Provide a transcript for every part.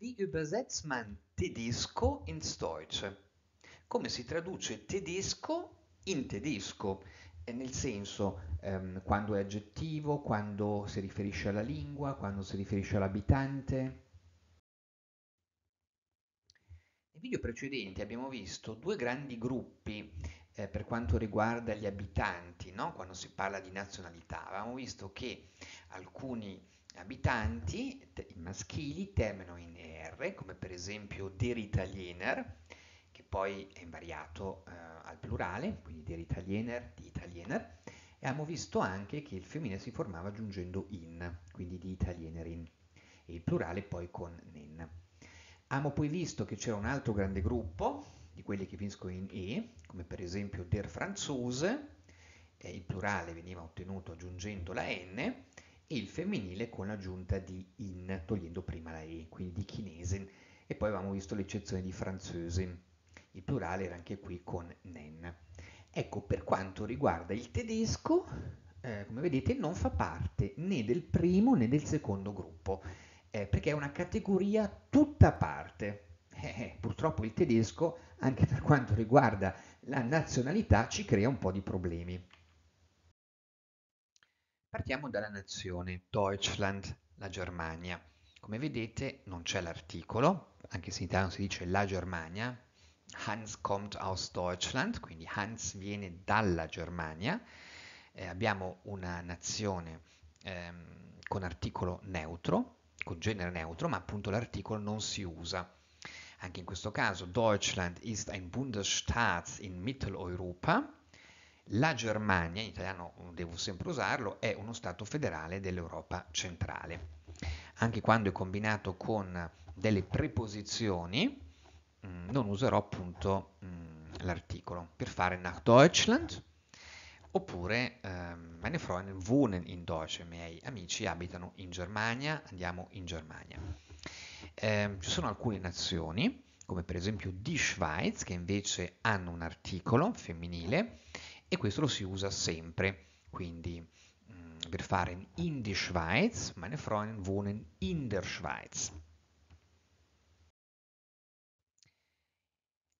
Wie übersetzt man tedesco ins Deutsche? Come si traduce tedesco in tedesco? nel senso ehm, quando è aggettivo, quando si riferisce alla lingua, quando si riferisce all'abitante. Nel video precedente abbiamo visto due grandi gruppi eh, per quanto riguarda gli abitanti, no? quando si parla di nazionalità. Abbiamo visto che alcuni abitanti maschili terminano in ER, come per esempio der Italiener, che poi è invariato eh, al plurale, quindi der Italiener, di Italiener, e abbiamo visto anche che il femminile si formava aggiungendo in, quindi di Italienerin, e il plurale poi con nen. Abbiamo poi visto che c'era un altro grande gruppo, di quelli che finiscono in E, come per esempio der Franzose, eh, il plurale veniva ottenuto aggiungendo la N, e il femminile con l'aggiunta di in, togliendo prima la e, quindi di chinese, e poi avevamo visto l'eccezione di francese, il plurale era anche qui con nen. Ecco, per quanto riguarda il tedesco, eh, come vedete, non fa parte né del primo né del secondo gruppo, eh, perché è una categoria tutta a parte. Eh, eh, purtroppo il tedesco, anche per quanto riguarda la nazionalità, ci crea un po' di problemi. Partiamo dalla nazione Deutschland, la Germania. Come vedete non c'è l'articolo, anche se in italiano si dice la Germania, Hans kommt aus Deutschland, quindi Hans viene dalla Germania. Eh, abbiamo una nazione ehm, con articolo neutro, con genere neutro, ma appunto l'articolo non si usa. Anche in questo caso Deutschland ist ein Bundesstaat in Mitteleuropa, la Germania, in italiano devo sempre usarlo, è uno Stato federale dell'Europa centrale. Anche quando è combinato con delle preposizioni, mm, non userò appunto mm, l'articolo. Per fare nach Deutschland, oppure ehm, meine Freunde wohnen in Deutschland, miei amici abitano in Germania, andiamo in Germania. Eh, ci sono alcune nazioni, come per esempio Die Schweiz, che invece hanno un articolo femminile, e questo lo si usa sempre. Quindi mm, per fare in die Schweiz, meine Freundin wohnen in der Schweiz.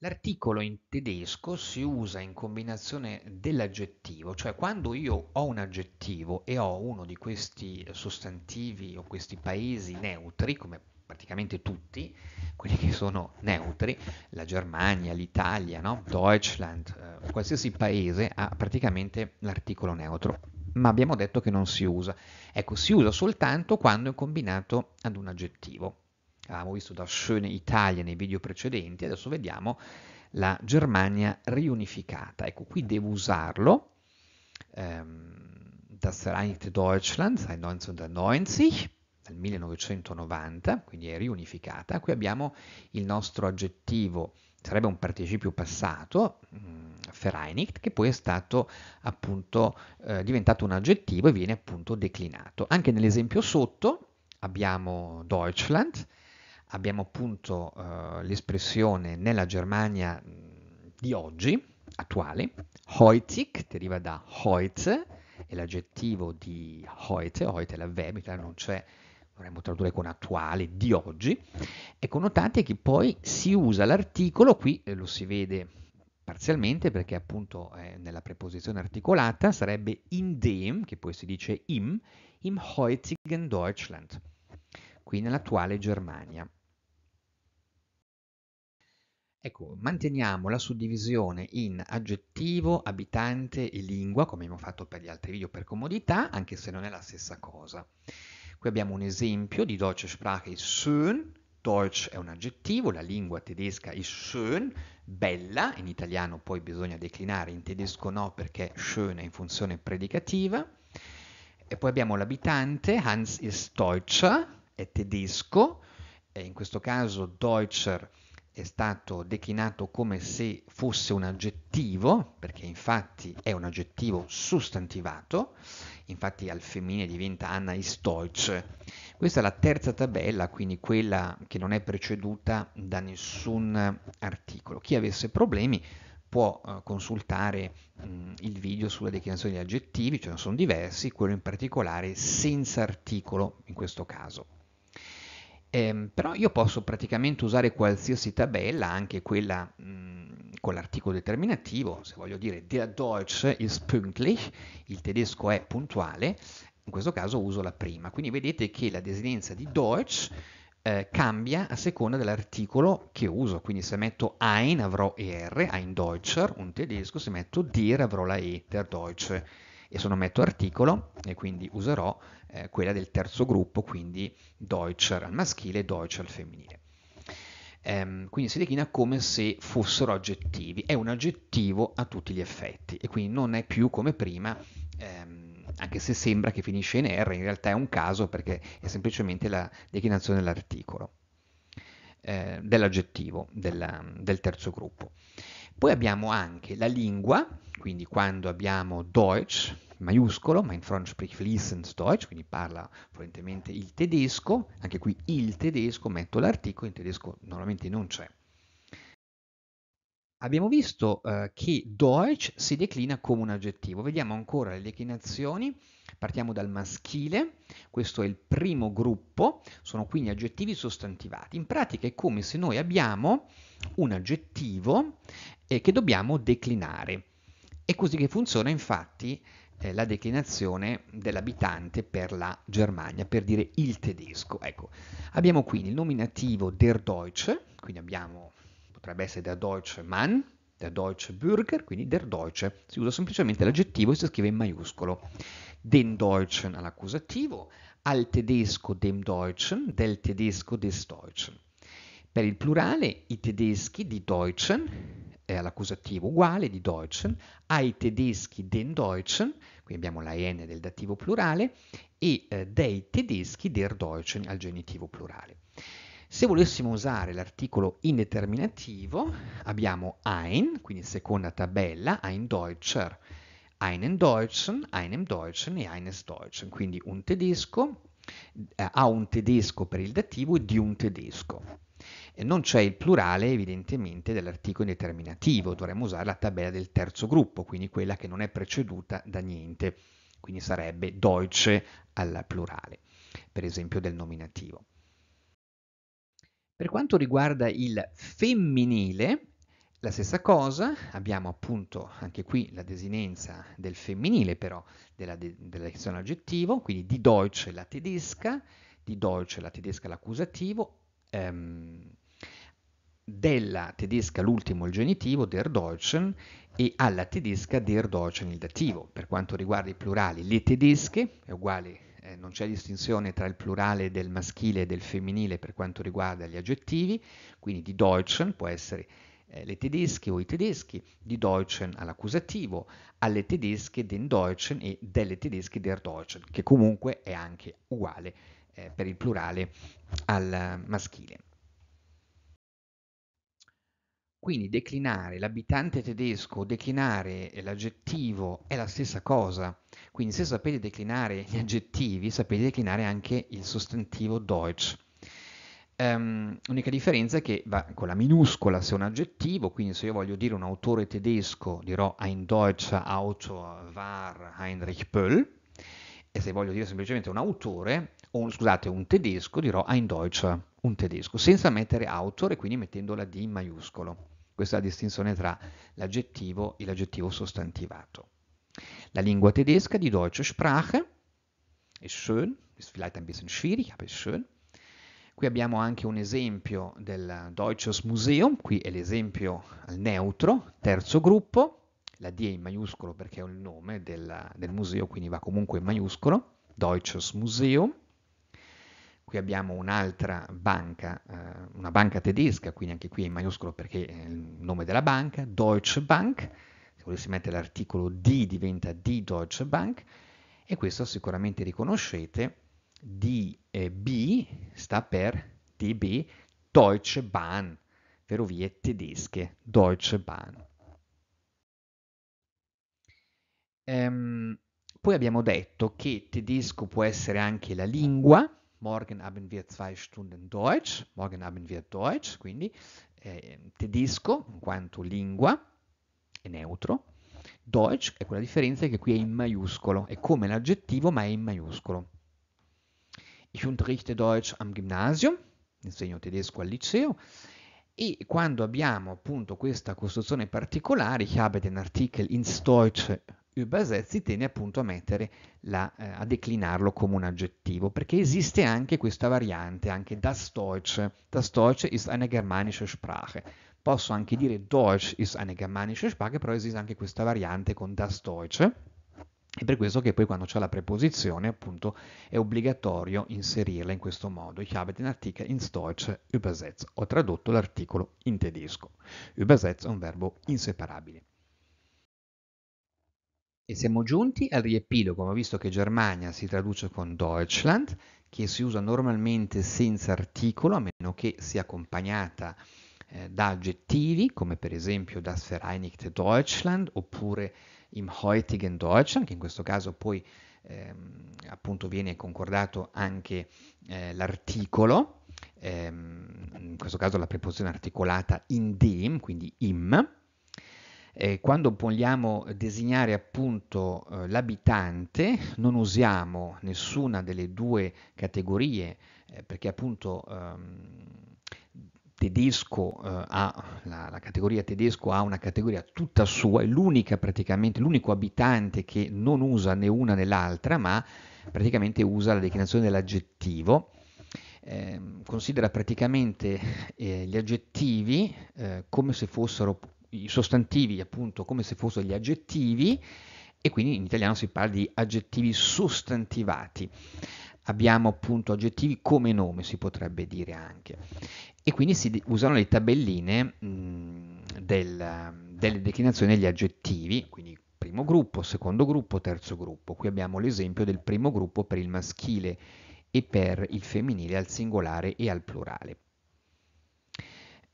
L'articolo in tedesco si usa in combinazione dell'aggettivo, cioè quando io ho un aggettivo e ho uno di questi sostantivi o questi paesi neutri, come praticamente tutti, quelli che sono neutri, la Germania, l'Italia, no? Deutschland, eh, qualsiasi paese ha praticamente l'articolo neutro, ma abbiamo detto che non si usa. Ecco, si usa soltanto quando è combinato ad un aggettivo. Abbiamo visto da Schöne Italia nei video precedenti, adesso vediamo la Germania riunificata. Ecco, qui devo usarlo. Ähm, das Vereinigte Deutschland 1990 dal 1990, quindi è riunificata. Qui abbiamo il nostro aggettivo, sarebbe un participio passato, vereinigt, mm, che poi è stato appunto eh, diventato un aggettivo e viene appunto declinato. Anche nell'esempio sotto abbiamo Deutschland, abbiamo appunto eh, l'espressione nella Germania mm, di oggi, attuale, heutig, deriva da heute, è l'aggettivo di heute, heute è l'avverbio, non c'è dovremmo tradurre con attuale, di oggi. Ecco, notate che poi si usa l'articolo, qui eh, lo si vede parzialmente perché appunto è nella preposizione articolata sarebbe in dem, che poi si dice im, im heutigen Deutschland, qui nell'attuale Germania. Ecco, manteniamo la suddivisione in aggettivo, abitante e lingua, come abbiamo fatto per gli altri video per comodità, anche se non è la stessa cosa. Qui abbiamo un esempio di deutsche Sprache schön, Deutsch è un aggettivo, la lingua tedesca è schön, bella, in italiano poi bisogna declinare, in tedesco no perché schön è in funzione predicativa. E poi abbiamo l'abitante, Hans ist Deutscher, è tedesco, e in questo caso Deutscher è stato declinato come se fosse un aggettivo, perché infatti è un aggettivo sostantivato, infatti al femminile diventa Anna Istolz. Questa è la terza tabella, quindi quella che non è preceduta da nessun articolo. Chi avesse problemi può uh, consultare mh, mm, il video sulla declinazione degli aggettivi, ce ne sono diversi, quello in particolare senza articolo in questo caso. Ehm, però io posso praticamente usare qualsiasi tabella, anche quella mh, mm, con l'articolo determinativo, se voglio dire der Deutsche ist pünktlich, il tedesco è puntuale, in questo caso uso la prima. Quindi vedete che la desinenza di Deutsch eh, cambia a seconda dell'articolo che uso. Quindi se metto ein avrò er, ein Deutscher, un tedesco, se metto dir avrò la e, der Deutsch. E se non metto articolo, e quindi userò eh, quella del terzo gruppo, quindi Deutscher al maschile e Deutscher al femminile ehm, quindi si declina come se fossero aggettivi, è un aggettivo a tutti gli effetti e quindi non è più come prima, ehm, anche se sembra che finisce in R, in realtà è un caso perché è semplicemente la declinazione dell'articolo, eh, dell'aggettivo, della, del terzo gruppo. Poi abbiamo anche la lingua, quindi quando abbiamo Deutsch, maiuscolo, mein Freund spricht fließend Deutsch, quindi parla fluentemente il tedesco, anche qui il tedesco, metto l'articolo, in tedesco normalmente non c'è. Abbiamo visto eh, che Deutsch si declina come un aggettivo, vediamo ancora le declinazioni, partiamo dal maschile, questo è il primo gruppo, sono quindi aggettivi sostantivati, in pratica è come se noi abbiamo un aggettivo eh, che dobbiamo declinare. È così che funziona infatti eh, la declinazione dell'abitante per la Germania, per dire il tedesco. Ecco, abbiamo quindi il nominativo der Deutsche, quindi abbiamo, potrebbe essere der Deutsche Mann, der Deutsche Bürger, quindi der Deutsche. Si usa semplicemente l'aggettivo e si scrive in maiuscolo. Den Deutschen all'accusativo, al tedesco dem Deutschen, del tedesco des Deutschen. Per il plurale, i tedeschi di Deutschen, eh, all'accusativo uguale di Deutschen, ai tedeschi den Deutschen, qui abbiamo la N del dativo plurale, e eh, dei tedeschi der Deutschen al genitivo plurale. Se volessimo usare l'articolo indeterminativo, abbiamo ein, quindi seconda tabella, ein Deutscher, einen Deutschen, einem Deutschen e eines Deutschen, quindi un tedesco, eh, a un tedesco per il dativo e di un tedesco non c'è il plurale evidentemente dell'articolo indeterminativo, dovremmo usare la tabella del terzo gruppo, quindi quella che non è preceduta da niente, quindi sarebbe Deutsche al plurale, per esempio del nominativo. Per quanto riguarda il femminile, la stessa cosa, abbiamo appunto anche qui la desinenza del femminile però della, de della lezione aggettivo, quindi di Deutsche la tedesca, di Deutsche la tedesca l'accusativo, ehm, della tedesca l'ultimo il genitivo, der Deutschen, e alla tedesca der Deutschen il dativo. Per quanto riguarda i plurali, le tedesche è uguale, eh, non c'è distinzione tra il plurale del maschile e del femminile per quanto riguarda gli aggettivi, quindi di Deutschen può essere eh, le tedesche o i tedeschi, di Deutschen all'accusativo, alle tedesche den Deutschen e delle tedesche der Deutschen, che comunque è anche uguale eh, per il plurale al maschile. Quindi declinare l'abitante tedesco, declinare l'aggettivo è la stessa cosa. Quindi se sapete declinare gli aggettivi, sapete declinare anche il sostantivo Deutsch. Um, ehm, l'unica differenza è che va con la minuscola se è un aggettivo, quindi se io voglio dire un autore tedesco dirò ein deutscher Autor war Heinrich Böll, e se voglio dire semplicemente un autore un, scusate, un tedesco, dirò ein Deutscher, un tedesco, senza mettere autor e quindi mettendo la D in maiuscolo. Questa è la distinzione tra l'aggettivo e l'aggettivo sostantivato. La lingua tedesca, di deutsche Sprache, è schön, ist vielleicht ein bisschen schwierig, aber schön. Qui abbiamo anche un esempio del Deutsches Museum, qui è l'esempio al neutro, terzo gruppo, la D è in maiuscolo perché è il nome del, del museo, quindi va comunque in maiuscolo, Deutsches Museum. Qui abbiamo un'altra banca, eh, una banca tedesca, quindi anche qui è in maiuscolo perché è il nome della banca, Deutsche Bank, se volessi mettere l'articolo D diventa D Deutsche Bank, e questo sicuramente riconoscete, DB sta per DB, Deutsche Bahn, ferrovie tedesche, Deutsche Bahn. Ehm, poi abbiamo detto che tedesco può essere anche la lingua, morgen haben wir zwei Stunden Deutsch, morgen haben wir Deutsch, quindi eh, tedesco in quanto lingua è neutro, Deutsch e quella differenza che qui è in maiuscolo, è come l'aggettivo ma è in maiuscolo. Ich unterrichte Deutsch am Gymnasium, insegno tedesco al liceo, e quando abbiamo appunto questa costruzione particolare, ich habe den Artikel ins Deutsche Übersetz tiene appunto a mettere la, eh, a declinarlo come un aggettivo, perché esiste anche questa variante, anche das Deutsche. Das Deutsche ist eine germanische Sprache. Posso anche ah. dire Deutsch ist eine germanische Sprache, però esiste anche questa variante con das Deutsche. È per questo che poi quando c'è la preposizione, appunto, è obbligatorio inserirla in questo modo. Ich habe den Artikel ins Deutsche übersetzt. Ho tradotto l'articolo in tedesco. Übersetzt è un verbo inseparabile. E siamo giunti al riepilogo, ma visto che Germania si traduce con Deutschland, che si usa normalmente senza articolo, a meno che sia accompagnata eh, da aggettivi, come per esempio das Vereinigte Deutschland, oppure im heutigen Deutschland, che in questo caso poi ehm, appunto viene concordato anche eh, l'articolo, ehm, in questo caso la preposizione articolata in dem, quindi im, eh, quando vogliamo designare appunto eh, l'abitante non usiamo nessuna delle due categorie eh, perché appunto ehm, tedesco eh, ha la, la, categoria tedesco ha una categoria tutta sua, è l'unica praticamente, l'unico abitante che non usa né una né l'altra, ma praticamente usa la declinazione dell'aggettivo. Eh, considera praticamente eh, gli aggettivi eh, come se fossero i sostantivi appunto come se fossero gli aggettivi e quindi in italiano si parla di aggettivi sostantivati. Abbiamo appunto aggettivi come nome, si potrebbe dire anche. E quindi si usano le tabelline mh, del, delle declinazioni degli aggettivi, quindi primo gruppo, secondo gruppo, terzo gruppo. Qui abbiamo l'esempio del primo gruppo per il maschile e per il femminile al singolare e al plurale.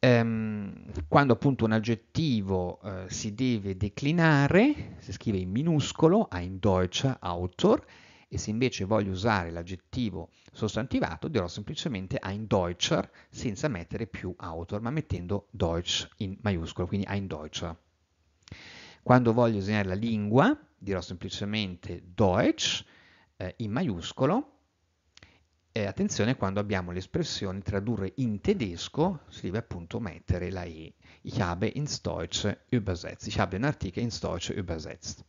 Ehm, quando appunto un aggettivo eh, si deve declinare, si scrive in minuscolo, ein deutscher Autor, e se invece voglio usare l'aggettivo sostantivato dirò semplicemente ein deutscher senza mettere più Autor, ma mettendo Deutsch in maiuscolo, quindi ein deutscher. Quando voglio usare la lingua dirò semplicemente Deutsch eh, in maiuscolo eh, attenzione quando abbiamo l'espressione tradurre in tedesco, si deve appunto mettere la E. Ich habe in Deutsch übersetzt. Ich habe den Artikel in Deutsch übersetzt.